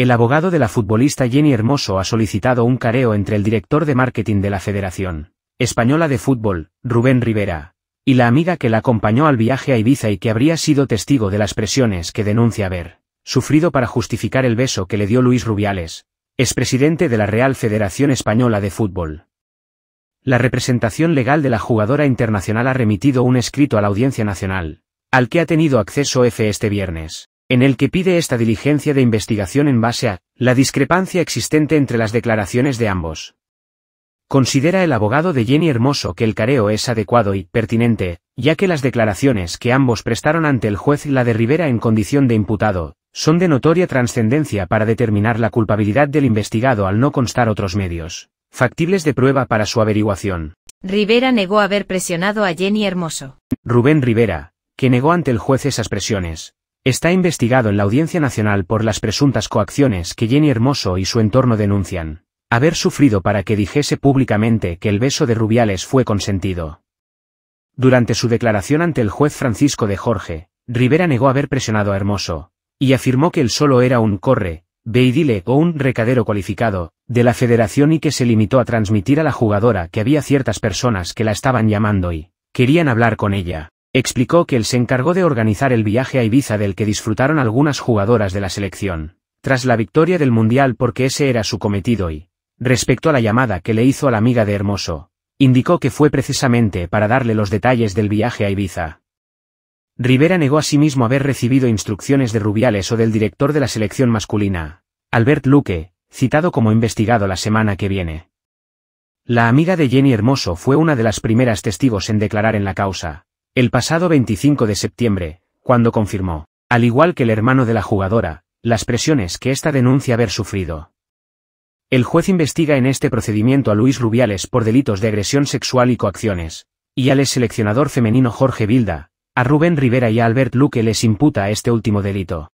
El abogado de la futbolista Jenny Hermoso ha solicitado un careo entre el director de marketing de la Federación Española de Fútbol, Rubén Rivera, y la amiga que la acompañó al viaje a Ibiza y que habría sido testigo de las presiones que denuncia haber sufrido para justificar el beso que le dio Luis Rubiales, expresidente de la Real Federación Española de Fútbol. La representación legal de la jugadora internacional ha remitido un escrito a la Audiencia Nacional, al que ha tenido acceso F este viernes en el que pide esta diligencia de investigación en base a la discrepancia existente entre las declaraciones de ambos. Considera el abogado de Jenny Hermoso que el careo es adecuado y pertinente, ya que las declaraciones que ambos prestaron ante el juez y la de Rivera en condición de imputado, son de notoria trascendencia para determinar la culpabilidad del investigado al no constar otros medios, factibles de prueba para su averiguación. Rivera negó haber presionado a Jenny Hermoso. Rubén Rivera, que negó ante el juez esas presiones, Está investigado en la Audiencia Nacional por las presuntas coacciones que Jenny Hermoso y su entorno denuncian. Haber sufrido para que dijese públicamente que el beso de Rubiales fue consentido. Durante su declaración ante el juez Francisco de Jorge, Rivera negó haber presionado a Hermoso, y afirmó que él solo era un corre, beidile o un recadero cualificado, de la federación y que se limitó a transmitir a la jugadora que había ciertas personas que la estaban llamando y querían hablar con ella. Explicó que él se encargó de organizar el viaje a Ibiza del que disfrutaron algunas jugadoras de la selección, tras la victoria del Mundial porque ese era su cometido y, respecto a la llamada que le hizo a la amiga de Hermoso, indicó que fue precisamente para darle los detalles del viaje a Ibiza. Rivera negó asimismo haber recibido instrucciones de Rubiales o del director de la selección masculina, Albert Luque, citado como investigado la semana que viene. La amiga de Jenny Hermoso fue una de las primeras testigos en declarar en la causa, el pasado 25 de septiembre, cuando confirmó, al igual que el hermano de la jugadora, las presiones que esta denuncia haber sufrido. El juez investiga en este procedimiento a Luis Rubiales por delitos de agresión sexual y coacciones, y al ex seleccionador femenino Jorge Bilda, a Rubén Rivera y a Albert Luque les imputa este último delito.